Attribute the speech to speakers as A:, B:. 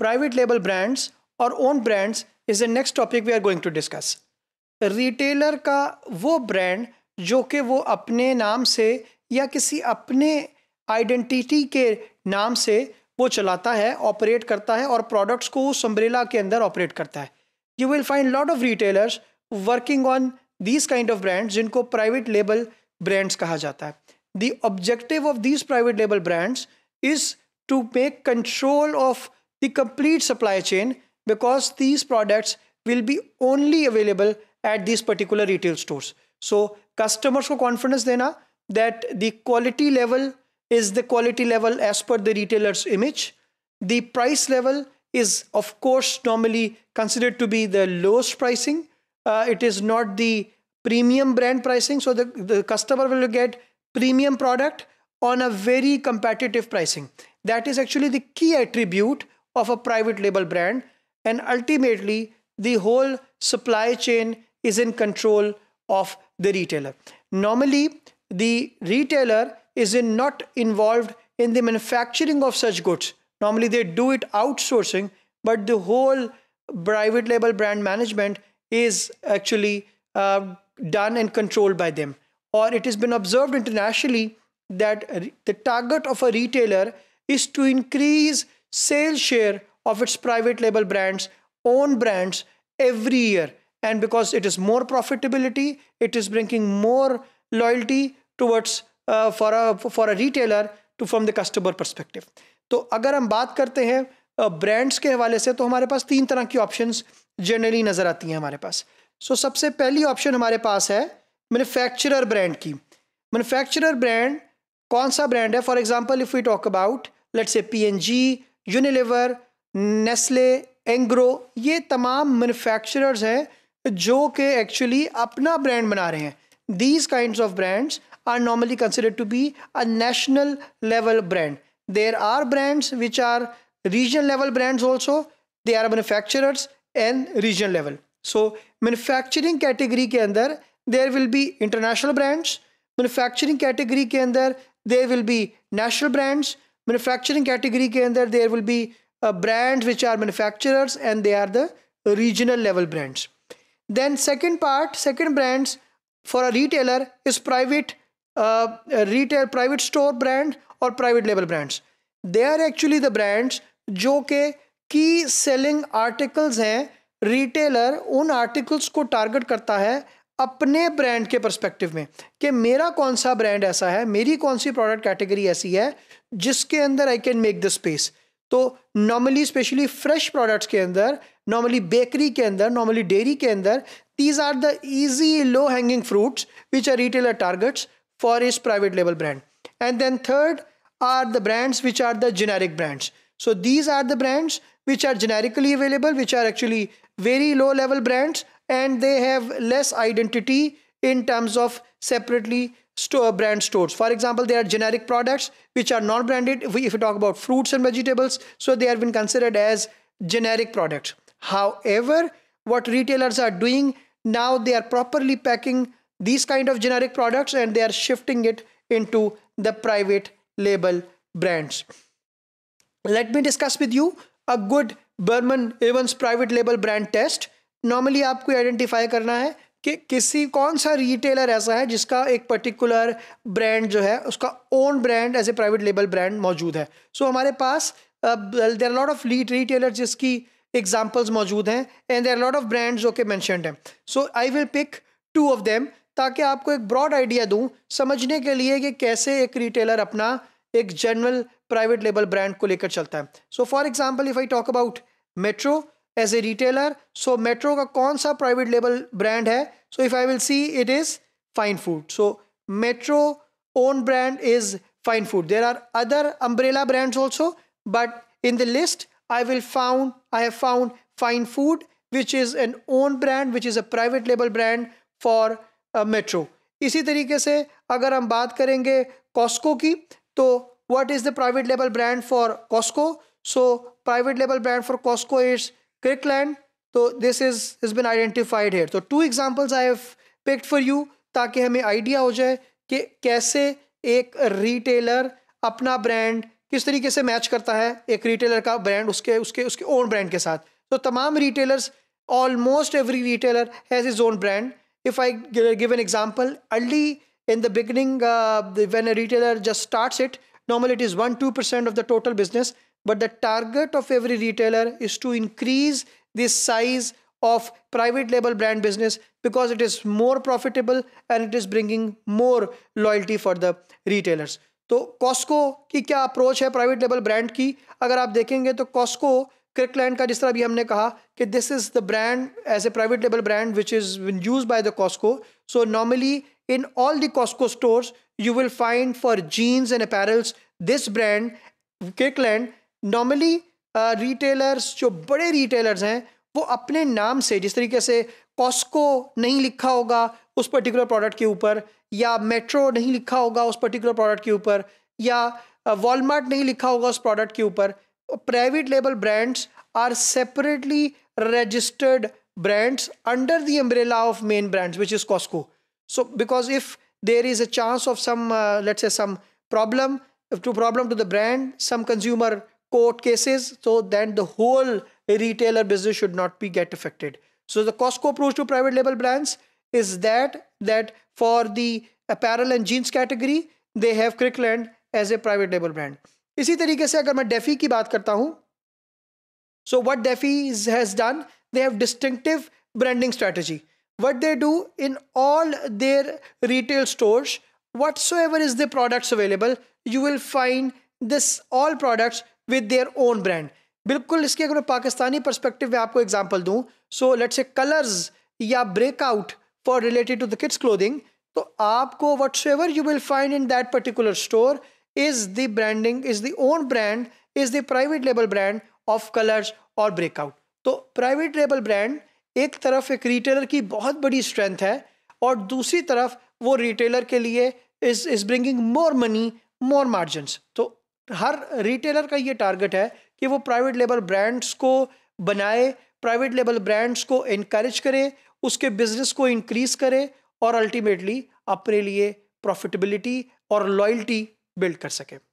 A: Private label brands और own brands is the next topic we are going to discuss retailer का वो brand जो कि वो अपने नाम से या किसी अपने आइडेंटिटी के नाम से वो चलाता है ऑपरेट करता है और प्रोडक्ट्स को उस अम्ब्रेला के अंदर ऑपरेट करता है you will find lot of retailers working on these kind of brands जिनको प्राइवेट लेबल ब्रांड्स कहा जाता है the objective of these private label brands is to make control of the complete supply chain because these products will be only available at these particular retail stores. So customers को confidence देना that the quality level is the quality level as per the retailer's image. The price level is of course normally considered to be the lowest pricing. Uh, it is not the premium brand pricing. So the, the customer will get premium product on a very competitive pricing. That is actually the key attribute of a private label brand, and ultimately, the whole supply chain is in control of the retailer. Normally, the retailer is in not involved in the manufacturing of such goods. Normally, they do it outsourcing, but the whole private label brand management is actually uh, done and controlled by them. Or it has been observed internationally that the target of a retailer is to increase sales share of its private label brands, own brands every year. And because it is more profitability, it is bringing more loyalty towards uh, for a for a retailer to from the customer perspective. तो अगर हम बात करते हैं brands uh, के हवाले से तो हमारे पास तीन तरह की ऑप्शंस जनरली नज़र आती हैं हमारे पास सो so, सबसे पहली ऑप्शन हमारे पास है मैनुफैक्चरर ब्रांड की मैनुफैक्चरर ब्रांड कौन सा ब्रांड है for example if we talk about let's say PNG Unilever Nestle Engro ये तमाम मैन्युफैक्चरर्स हैं जो कि एक्चुअली अपना ब्रांड बना रहे हैं these kind of brands are normally consider to be a national level brand there are brands which are regional level brands also they are manufacturers and regional level so manufacturing category के अंदर there will be international brands manufacturing category के अंदर there will be national brands manufacturing category के अंदर there will be brand which are manufacturers and they are the regional level brands then second part second brands for a retailer is private retail private store brand और private level brands they are actually the brands जो के की selling articles हैं retailer उन articles को target करता है अपने ब्रांड के परस्पेक्टिव में कि मेरा कौन सा ब्रांड ऐसा है मेरी कौन सी प्रोडक्ट कैटेगरी ऐसी है जिसके अंदर I can make the space तो नॉर्मली स्पेशली फ्रेश प्रोडक्ट्स के अंदर नॉर्मली बेकरी के अंदर नॉर्मली डेयरी के अंदर these are the easy low hanging fruits which are retailer targets for इस private level brand and then third are the brands which are the generic brands so these are the brands which are generically available which are actually very low level brands and they have less identity in terms of separately store uh, brand stores for example there are generic products which are non branded if we, if we talk about fruits and vegetables so they have been considered as generic products however what retailers are doing now they are properly packing these kind of generic products and they are shifting it into the private label brands let me discuss with you a good berman evans private label brand test normally आपको identify करना है कि किसी कौन सा retailer ऐसा है जिसका एक पर्टिकुलर ब्रांड जो है उसका own brand as a private label brand मौजूद है सो so, हमारे पास there lot of lead retailer जिसकी एग्जाम्पल्स मौजूद हैं and there lot of brand जो के मैंशनड हैं so I will pick two of them ताकि आपको एक ब्रॉड आइडिया दूँ समझने के लिए कि कैसे एक रिटेलर अपना एक जनरल प्राइवेट लेबल ब्रांड को लेकर चलता है so for example if I talk about Metro as a retailer so Metro का कौन सा प्राइवेट लेबल ब्रांड है so if I will see it is fine food so Metro own brand is fine food there are other umbrella brands also but in the list I will found I have found fine food which is an own brand which is a private label brand for metro इसी तरीके से अगर हम बात करेंगे Costco की तो what is the private label brand for Costco so private label brand for Costco is Kirkland. So this is has been identified here. So two examples I have picked for you ताकि हमें idea हो जाए कि कैसे एक retailer अपना brand किस तरीके से मैच करता है एक रिटेलर का ब्रांड उसके उसके उसके ओन ब्रांड के साथ तो तमाम retailers almost every retailer has is own brand if I give an example early in the beginning uh, when a retailer just starts it normally it is 1 2% of the total business But the target of every retailer is to increase the size of private label brand business because it is more profitable and it is bringing more loyalty for the retailers. तो Costco की क्या approach है private label brand की अगर आप देखेंगे तो Costco क्रिकलैंड का जिस तरह भी हमने कहा कि this is the brand as a private label brand which is use by the Costco so normally in all the Costco stores you will find for jeans and apparels this brand Kirkland normally retailers uh, जो बड़े retailers हैं वो अपने नाम से जिस तरीके से कॉस्को नहीं लिखा होगा उस पर्टिकुलर प्रोडक्ट के ऊपर या मेट्रो नहीं लिखा होगा उस पर्टिकुलर प्रोडक्ट के ऊपर या वॉलमार्ट uh, नहीं लिखा होगा उस प्रोडक्ट के ऊपर private label brands are separately registered brands under the umbrella of main brands which is Costco so because if there is a chance of some let's a some problem to problem to the brand some consumer court cases. So then the whole retailer business should not be get affected. So the Costco approach to private label brands is that that for the apparel and jeans category they have Kirkland as a private label brand. इसी तरीके से अगर मैं Defi की बात करता हूँ so what Defi has done, they have distinctive branding strategy. What they do in all their retail stores, whatsoever is the products available, you will find this all products with their own brand बिल्कुल इसके अगर मैं Pakistani perspective में आपको example दूँ so let's a Colours या Breakout for related to the kids clothing तो आपको what's ever you will find in that particular store is the branding is the own brand is the private label brand of Colours और Breakout तो private label brand एक तरफ एक retailer की बहुत बड़ी स्ट्रेंथ है और दूसरी तरफ वो रिटेलर के लिए is is bringing more money more margin तो हर रिटेलर का ये टारगेट है कि वो प्राइवेट लेबल ब्रांड्स को बनाए प्राइवेट लेबल ब्रांड्स को इनक्रेज करें उसके बिजनेस को इंक्रीज करें और अल्टीमेटली अपने लिए प्रॉफिटेबिलिटी और लॉयल्टी बिल्ड कर सकें